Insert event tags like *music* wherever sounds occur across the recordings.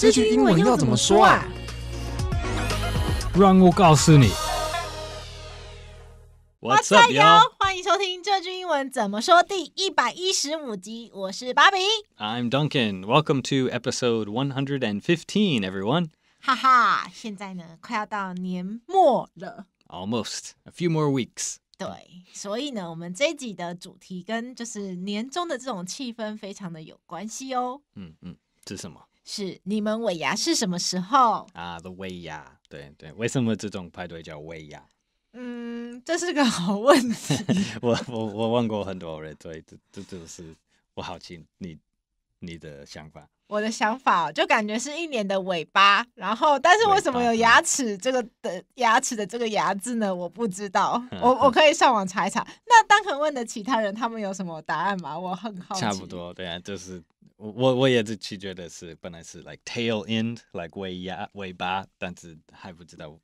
这句英文要怎么说啊？让我告诉你。What's up, yo？欢迎收听这句英文怎么说第一百一十五集。我是芭比。I'm Duncan. Welcome to episode one hundred and fifteen, everyone. 哈哈，现在呢快要到年末了。Almost. A few more weeks. 对，所以呢，我们这集的主题跟就是年终的这种气氛非常的有关系哦。嗯嗯，是什么？是你们尾牙是什么时候啊？The 尾牙，对对，为什么这种派对叫尾牙？嗯，这是个好问题。*laughs* 我我我问过很多人，对，这这就是我好奇你你的想法。我的想法就感觉是一年的尾巴，然后但是为什么有牙齿这个的牙齿的这个牙字呢？我不知道，我我可以上网查一查。那当肯问的其他人，他们有什么答案吗？我很好奇。差不多，对啊，就是。我我也是，去觉得是本来是 like tail end like 尾牙尾巴，但是还不知道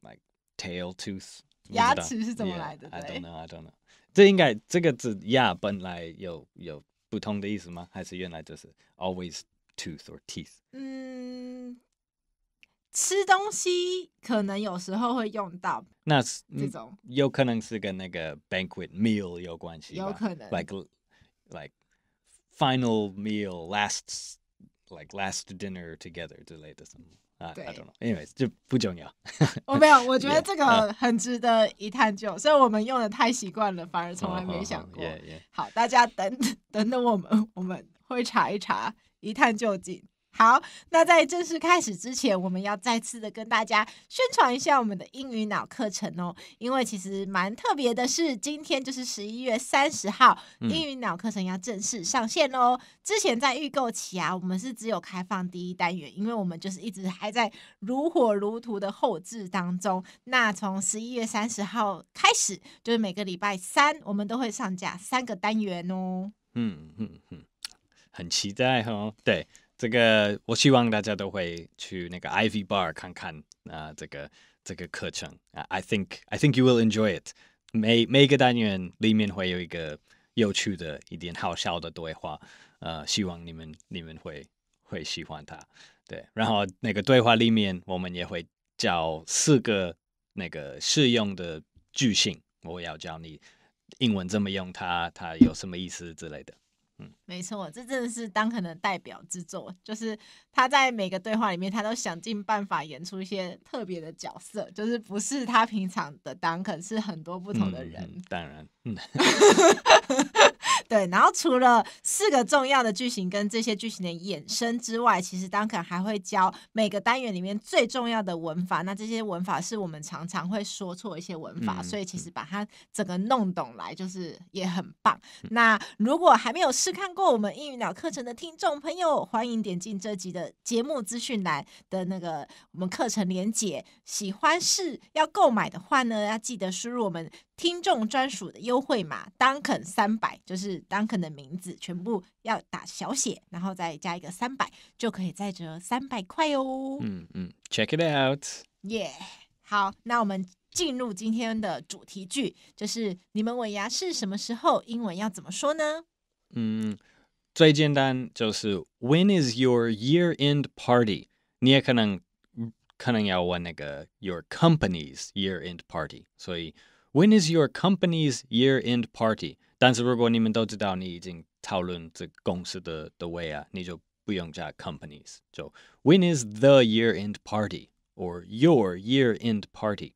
like tail tooth 牙齿是怎么来的 I do don't know, I don't know。这应该这个字牙本来有有不同的意思吗？还是原来就是 always tooth or teeth？嗯，吃东西可能有时候会用到，那是这种有可能是跟那个 banquet meal 有关系，有可能 like like final meal, last like last dinner together, 之类的，我 I don't know. anyways, 就不重要。我没有，我觉得这个很值得一探究，所以我们用的太习惯了，反而从来没想过。好，大家等等等等，我们我们会查一查，一探究竟。好，那在正式开始之前，我们要再次的跟大家宣传一下我们的英语脑课程哦。因为其实蛮特别的是，今天就是十一月三十号，英语脑课程要正式上线哦。之前在预购期啊，我们是只有开放第一单元，因为我们就是一直还在如火如荼的后置当中。那从十一月三十号开始，就是每个礼拜三，我们都会上架三个单元哦。嗯嗯嗯，很期待哦，对。这个我希望大家都会去那个 IV y bar 看看啊，这个这个课程，I think I think you will enjoy it。每每个单元里面会有一个有趣的一点好笑的对话，呃，希望你们你们会会喜欢它。对，然后那个对话里面我们也会教四个那个适用的句型，我要教你英文怎么用它，它有什么意思之类的。嗯，没错，这真的是丹肯的代表之作。就是他在每个对话里面，他都想尽办法演出一些特别的角色，就是不是他平常的丹肯，是很多不同的人。当然，嗯。*laughs* 对，然后除了四个重要的句型跟这些句型的衍生之外，其实 d u n 可能还会教每个单元里面最重要的文法。那这些文法是我们常常会说错一些文法，所以其实把它整个弄懂来就是也很棒。那如果还没有试看过我们英语脑课程的听众朋友，欢迎点进这集的节目资讯栏的那个我们课程连接。喜欢是要购买的话呢，要记得输入我们。听众专属的优惠码 Duncan 三百，就是 Duncan 的名字，全部要打小写，然后再加一个三百，就可以再折三百块哦。嗯嗯，Check it out，耶！好，那我们进入今天的主题句，就是你们尾牙是什么时候？英文要怎么说呢？嗯，最简单就是 When is your year-end party？你也可能可能要问那个 your company's year-end party，所以。When is your company's year-end party？但是如果你们都知道你已经讨论这公司的的 way companies。就 When is the year-end party or your year-end party？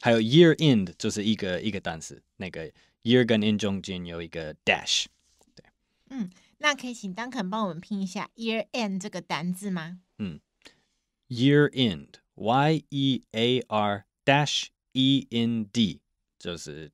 还有 year-end 就是一个一个单词，那个 year 跟 end 中间有一个 dash。对，嗯，那可以请丹肯帮我们拼一下 year-end 这个单字吗？嗯，year-end，y e a r dash e n d。就是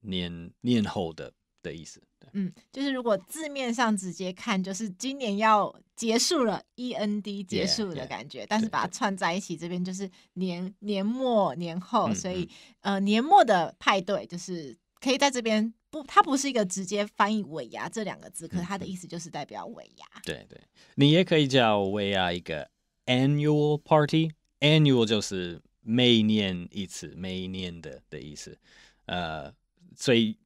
年年后的的意思，嗯，就是如果字面上直接看，就是今年要结束了，end 结束的感觉，但是把它串在一起，这边就是年年末年后，所以呃年末的派对就是可以在这边不，它不是一个直接翻译尾牙这两个字，可它的意思就是代表尾牙。对对，你也可以叫尾牙一个 annual party，annual 就是每一年一次每一年的的意思。呃，所以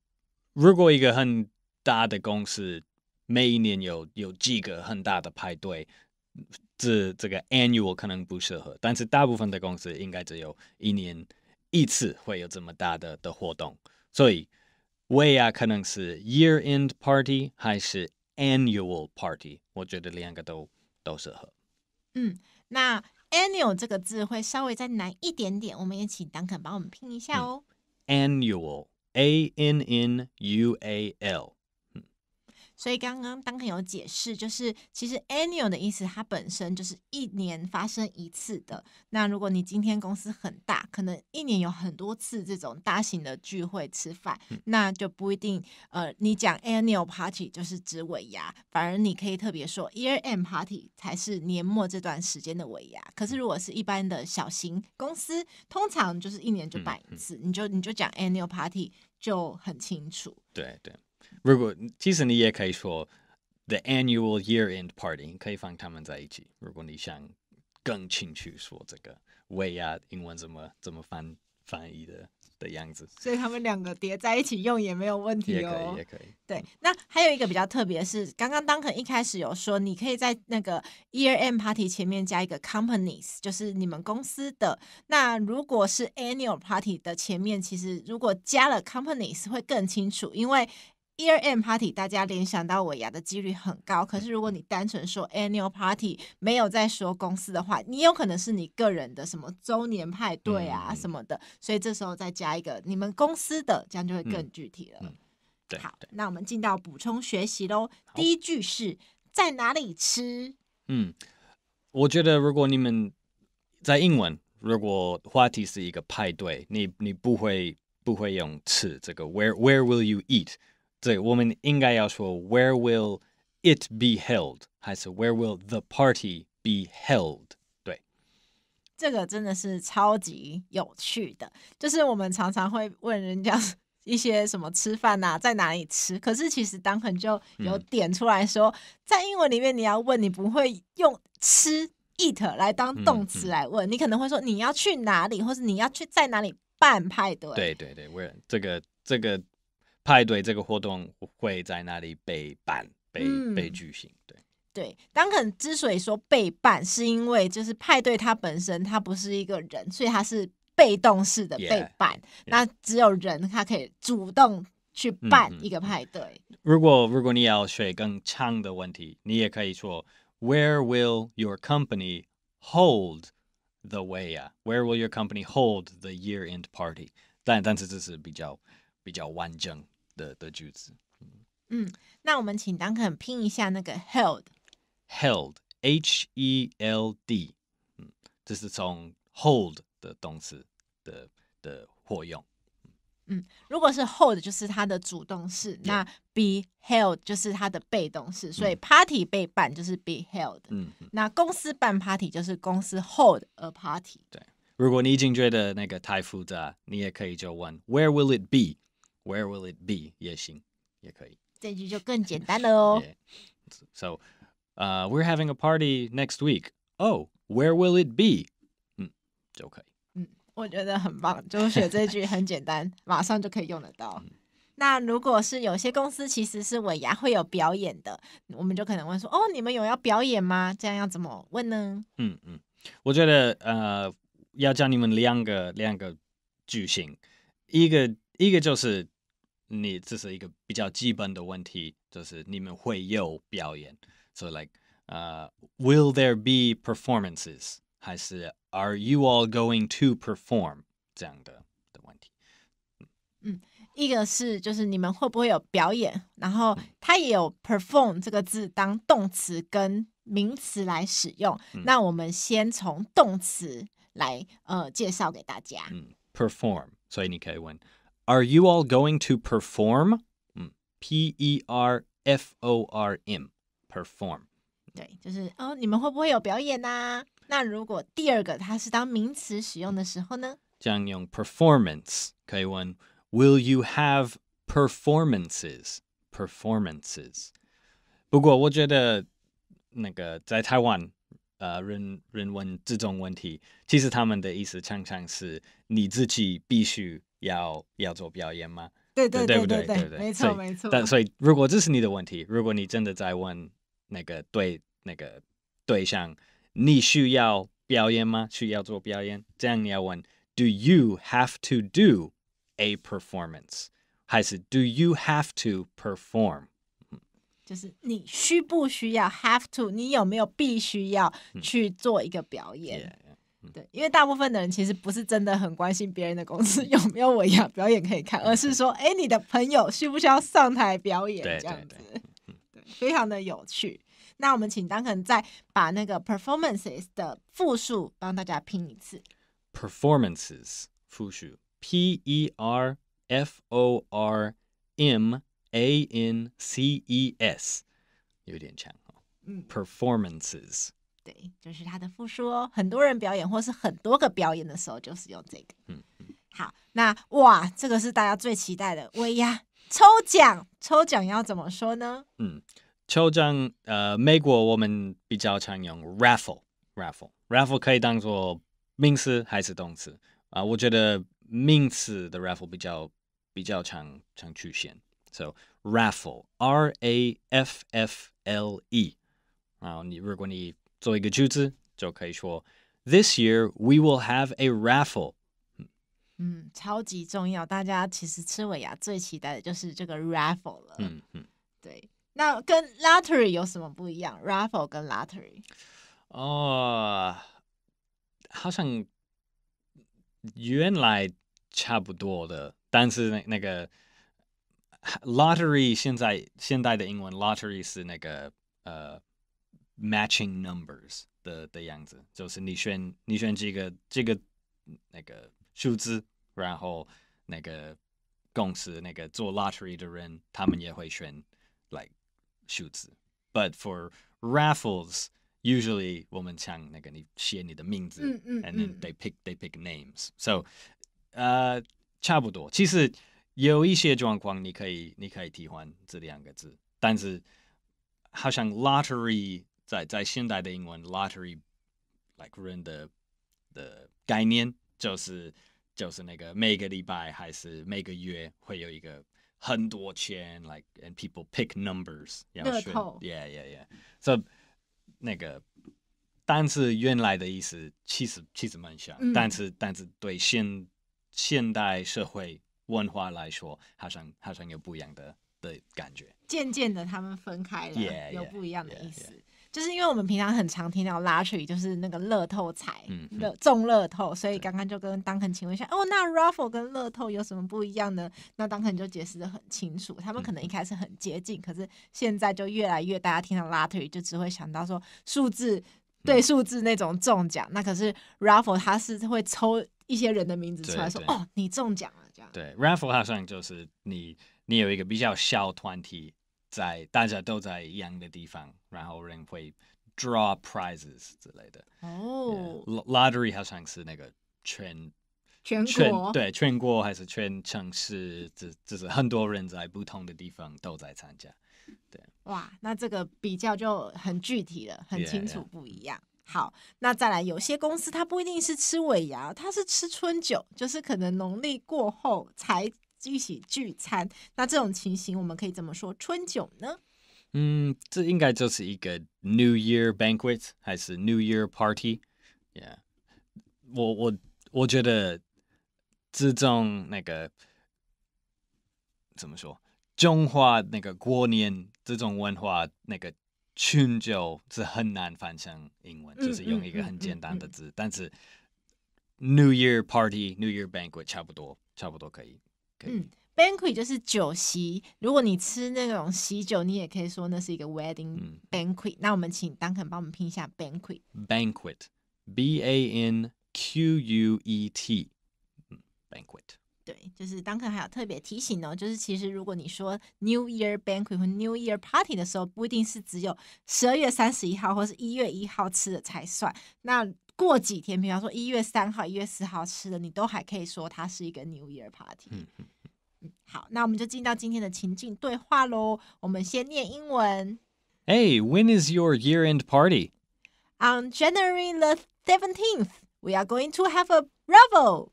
如果一个很大的公司每一年有有几个很大的派对，这这个 annual 可能不适合，但是大部分的公司应该只有一年一次会有这么大的的活动，所以 we a y 啊可能是 year end party 还是 annual party，我觉得两个都都适合。嗯，那 annual 这个字会稍微再难一点点，我们也请 Duncan 帮我们拼一下哦。annual. A N N U A L. 所以刚刚 Duncan 有解释，就是其实 annual 的意思，它本身就是一年发生一次的。那如果你今天公司很大，可能一年有很多次这种大型的聚会吃饭，那就不一定。呃，你讲 annual party 就是指尾牙，反而你可以特别说 year end party 才是年末这段时间的尾牙。可是如果是一般的小型公司，通常就是一年就办一次，你就你就讲 annual party 就很清楚。对对。如果其实你也可以说 the annual year-end party，可以放他们在一起。如果你想更清楚说这个 way 啊，英文怎么怎么翻翻译的的样子，所以他们两个叠在一起用也没有问题哦。也可以，也可以。对，那还有一个比较特别是，刚刚 Duncan 一开始有说，你可以在那个 year-end party 前面加一个 companies，就是你们公司的。那如果是 annual party 的前面，其实如果加了 companies 会更清楚，因为。Year-end party，大家联想到我牙的几率很高。可是如果你单纯说 annual party，没有在说公司的话，你有可能是你个人的什么周年派对啊什么的。所以这时候再加一个你们公司的，这样就会更具体了。好，那我们进到补充学习喽。第一句是在哪里吃？嗯，我觉得如果你们在英文，如果话题是一个派对，你你不会不会用吃这个 where where will you eat？对，我们应该要说 “Where will it be held？” 还是 “Where will the party be held？” 对。这个真的是超级有趣的，就是我们常常会问人家 *laughs* 一些什么吃饭啊，在哪里吃？可是其实当肯就有点出来说，在英文里面你要问，你不会用“吃 ”（eat） 来当动词来问，你可能会说“你要去哪里”或是你要去在哪里办派对？”对对对，Where？这个这个。派对这个活动会在那里被办、被被举行？对对，当肯之所以说被办，是因为就是派对它本身它不是一个人，所以它是被动式的被办。那只有人，他可以主动去办一个派对。如果如果你要学更长的问题，你也可以说 Where will your company hold the way? Where will your company hold the year-end party？但但是这是比较。比较完整的的句子。嗯，那我们请 a 肯拼一下那个 held，held，H-E-L-D，嗯，这是从 hold 的动词的的活用。嗯，如果是 hold 就是它的主动式，那 be held 就是它的被动式。所以 party 被办就是 be held。嗯，那公司办 party 就是公司 hold a party。对，如果你已经觉得那个太复杂，你也可以就问 Where will it be？Where will it be？也行，也可以。这句就更简单了哦。yeah. So, uh, we're having a party next week. Oh, where will it be? be？嗯，就可以。嗯，我觉得很棒，就是学这句很简单，马上就可以用得到。嗯那如果是有些公司其实是尾牙会有表演的，我们就可能问说：“哦，你们有要表演吗？”这样要怎么问呢？嗯嗯，我觉得呃，要教你们两个两个句型，一个一个就是，你这是一个比较基本的问题，就是你们会有表演，以 like 呃，Will there be performances？还是 Are you all going to perform？这样的的问题。嗯，一个是就是你们会不会有表演，然后它也有 perform 这个字当动词跟名词来使用。那我们先从动词来呃介绍给大家。嗯，perform，所以你可以问。Are you all going to perform? Mm. P E R F O R M perform。对，就是哦，你们会不会有表演呐、啊？那如果第二个它是当名词使用的时候呢？这样用 performance 可以问 Will you have performances? Performances。不过我觉得那个在台湾，呃，人人问这种问题，其实他们的意思常常是你自己必须要要做表演吗？对对对对对对，没错没错。但所以，如果这是你的问题，如果你真的在问那个对那个对象，你需要表演吗？需要做表演？这样你要问：Do you have to do a performance？还是 Do you have to perform？就是你需不需要 have to？你有没有必须要去做一个表演？对，因为大部分的人其实不是真的很关心别人的公司 *laughs* 有没有我一样表演可以看，而是说，哎，你的朋友需不需要上台表演这样子？*laughs* 对，非常的有趣。那我们请丹肯再把那个 performances 的复数帮大家拼一次。Performances 复数，P E R F O R M A N C E S，有点强哦。嗯，Performances。就是它的复数哦。很多人表演，或是很多个表演的时候，就是用这个。嗯嗯。好，那哇，这个是大家最期待的。威呀，抽奖，抽奖要怎么说呢？嗯，抽奖，呃，美国我们比较常用 raffle，raffle，raffle 可以当做名词还是动词啊？我觉得名词的 raffle 比较比较常常出现。So raffle，r a f f l e。啊，你如果你做一个句子就可以说 year we will have a raffle。嗯，超级重要，大家其实吃尾牙最期待的就是这个 raffle 了。嗯嗯，对。那跟 lottery 有什么不一样？raffle 跟 lottery？哦，好像原来差不多的，但是那那个 lottery 现在现代的英文 lottery 是那个呃 Matching numbers 的的样子，就是你选你选这个这个那个数字，然后那个公司那个做 lottery 的人，他们也会选 like 数字。But for raffles, usually 我们抢那个你写你的名字，and then they pick they pick names. So 呃，差不多。其实有一些状况，你可以你可以替换这两个字，但是好像 lottery。在在现代的英文 lottery like 人的的概念，就是就是那个每个礼拜还是每个月会有一个很多钱 like and people pick numbers 热透 yeah yeah yeah s o 那个但是原来的意思其实其实蛮像，但是但是对现现代社会文化来说好像好像有不一样的的感觉。渐渐的他们分开了，有不一样的意思。就是因为我们平常很常听到拉 tery，就是那个乐透彩，乐中乐透，所以刚刚就跟当肯请问一下，哦，那 raffle 跟乐透有什么不一样呢？那当肯就解释的很清楚，他们可能一开始很接近，可是现在就越来越大家听到拉 tery 就只会想到说数字对数字那种中奖，那可是 raffle 它是会抽一些人的名字出来说，哦，你中奖了这样。对，raffle 它算就是你你有一个比较小团体。在大家都在一样的地方，然后人会 draw prizes 之类的哦。lottery 好像是那个全全国对全国还是全城市，只只是很多人在不同的地方都在参加。对哇，那这个比较就很具体了，很清楚不一样。好，那再来有些公司它不一定是吃尾牙，它是吃春酒，就是可能农历过后才。一起聚餐，那这种情形我们可以怎么说春酒呢？嗯，这应该就是一个 New Year Banquet 还是 New Year Party？Yeah，我我我觉得这种那个怎么说，中华那个过年这种文化，那个春酒是很难翻成英文，就是用一个很简单的字，但是 New Year Party、New Year Banquet 差不多，差不多可以。嗯，banquet 就是酒席。如果你吃那种喜酒，你也可以说那是一个 wedding banquet。那我们请 a 肯帮我们拼一下 banquet。banquet，b-a-n-q-u-e-t，banquet。对，就是当肯还有特别提醒哦，就是其实如果你说 New Year banquet 或 New Year party 的时候，不一定是只有十二月三十一号或是一月一号吃的才算。那过几天，比方说一月三号、一月四号吃的，你都还可以说它是一个 New Year when is your year-end party? On January the seventeenth, we are going to have a revel.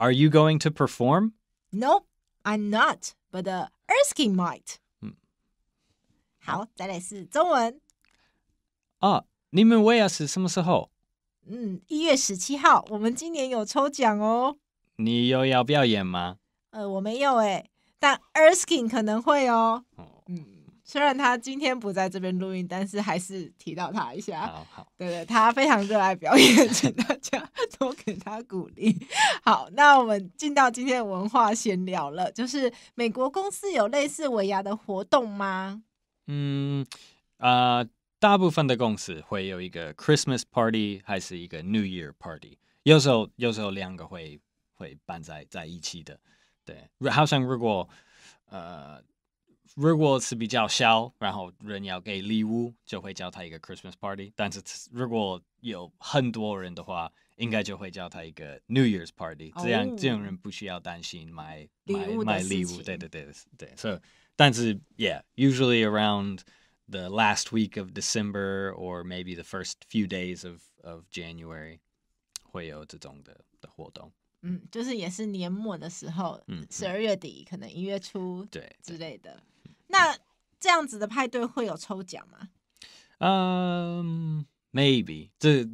Are you going to perform? Nope, I'm not. But uh, Erskine might. 嗯，好，再来是中文。啊，你们 hmm. Weas 什么时候？嗯，一月十七号，我们今年有抽奖哦。你又要表演吗？呃，我没有哎，但 Erskine 可能会哦。嗯，虽然他今天不在这边录音，但是还是提到他一下。好，好，对对，他非常热爱表演，请大家 *laughs* 多给他鼓励。好，那我们进到今天文化闲聊了，就是美国公司有类似维亚的活动吗？嗯，啊。大部分的公司会有一个 Christmas party，还是一个 New Year party，有时候有时候两个会会办在在一起的。对，好像如果呃如果是比较小，然后人要给礼物，就会叫他一个 Christmas party。但是如果有很多人的话，应该就会叫他一个 New Year's party。这样、哦、这种人不需要担心买买买礼物。对对对对，所以、so, 但是 yeah，usually around。the last week of December or maybe the first few days of of January 会有这种的的活动。嗯，就是也是年末的时候，十二月底可能一月初对之类的。那这样子的派对会有抽奖吗？嗯、um,，maybe 这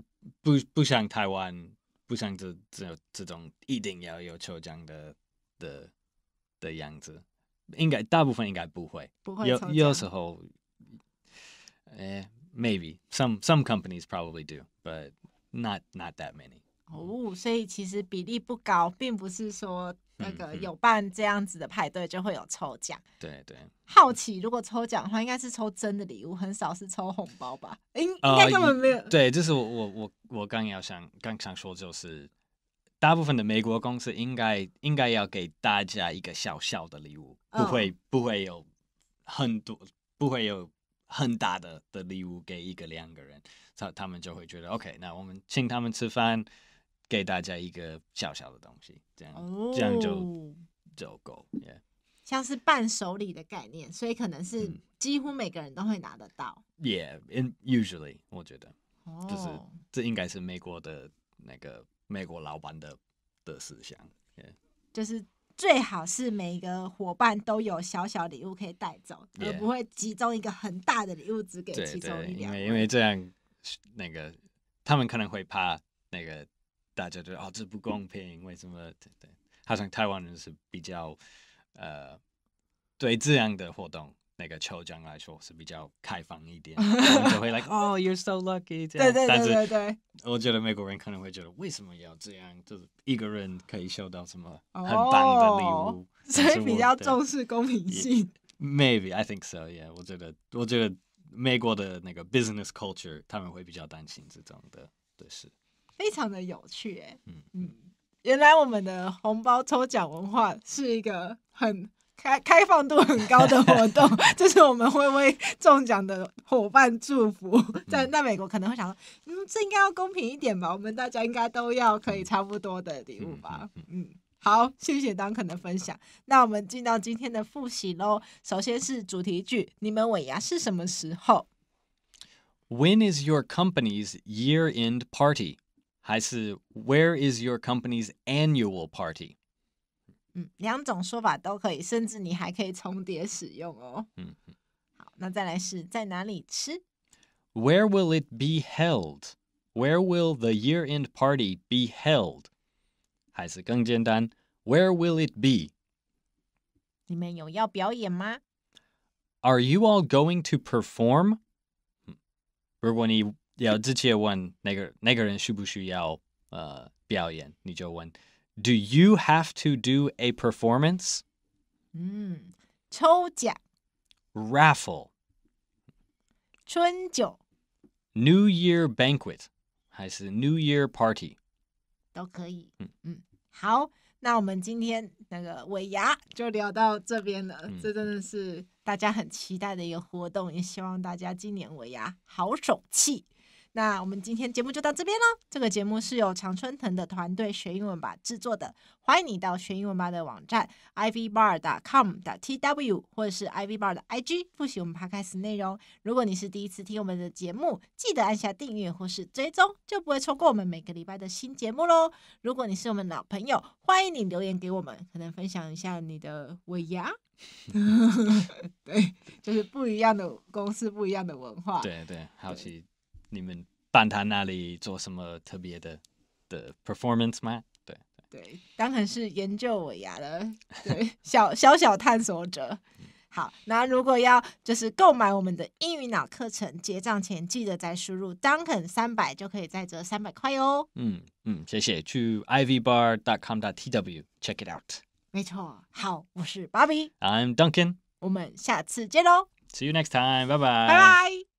不不像台湾，不像这这这种一定要有抽奖的的的样子。应该大部分应该不会，不会有有时候 Eh, maybe some some companies probably do, but not not that many. 哦，所以其实比例不高，并不是说那个有办这样子的派对就会有抽奖。对对。好奇，如果抽奖的话，应该是抽真的礼物，很少是抽红包吧？应应该根本没有。呃、对，这是我我我我刚要想刚想说，就是大部分的美国公司应该应该要给大家一个小小的礼物，不会、嗯、不会有很多，不会有很大的的礼物给一个两个人，他他们就会觉得 OK，那我们请他们吃饭，给大家一个小小的东西，这样这样就就够，Yeah，像是伴手礼的概念，所以可能是几乎每个人都会拿得到 y e a h i n usually 我觉得，哦，就是这应该是美国的那个美国老板的的思想，Yeah，就是。最好是每个伙伴都有小小礼物可以带走，而不会集中一个很大的礼物只给其中一两人，因为这样，那个他们可能会怕那个大家觉得哦，这不公平，为什么？对对，好像台湾人是比较呃对这样的活动。那个抽奖来说是比较开放一点，就会 *laughs* like oh you're so lucky 这样。对对对对对。我觉得美国人可能会觉得为什么要这样？就是一个人可以收到什么很棒的礼物，*laughs* 所以比较重视公平性。*laughs* Maybe I think so. Yeah，我觉得，我觉得美国的那个 business culture 他们会比较担心这种的对是。非常的有趣哎，嗯嗯，原来我们的红包抽奖文化是一个很。开 *laughs* 开放度很高的活动，就 *laughs* 是我们会为中奖的伙伴祝福。在在美国可能会想说，嗯，这应该要公平一点吧？我们大家应该都要可以差不多的礼物吧？嗯，好，谢谢当肯的分享。那我们进到今天的复习喽。首先是主题句，你们尾牙是什么时候？When is your company's year-end party？还是 Where is your company's annual party？嗯，两种说法都可以，甚至你还可以重叠使用哦。嗯，好，那再来是在哪里吃？Where will it be held? Where will the year-end party be held? 还是更简单，Where will it be? 你们有要表演吗？Are you all going to perform？如果你要直接问那个那个人需不需要呃表演，你就问。do you have to do a performance? Hmm. raffle, 春酒 New Year banquet 还是 New Year party, party？都可以。嗯好，那我们今天那个尾牙就聊到这边了。嗯这真的是大家很期待的一个活动，也希望大家今年尾牙好手气。那我们今天节目就到这边喽。这个节目是由常春藤的团队学英文吧制作的，欢迎你到学英文吧的网站 ivbar.com.tw 或者是 ivbar 的 IG 复习我们 podcast 内容。如果你是第一次听我们的节目，记得按下订阅或是追踪，就不会错过我们每个礼拜的新节目喽。如果你是我们老朋友，欢迎你留言给我们，可能分享一下你的尾牙。*laughs* 对，就是不一样的公司，不一样的文化。对对，好奇。你们办他那里做什么特别的的 performance 吗？对对，Duncan 是研究我牙的，*laughs* 对，小小小探索者。好，那如果要就是购买我们的英语脑课程，结账前记得再输入 Duncan 三百就可以再折三百块哦。嗯嗯，谢谢。去 ivbar.com.tw check it out。没错，好，我是 Bobby，I'm Duncan，我们下次见喽。See you next time，拜拜。拜拜。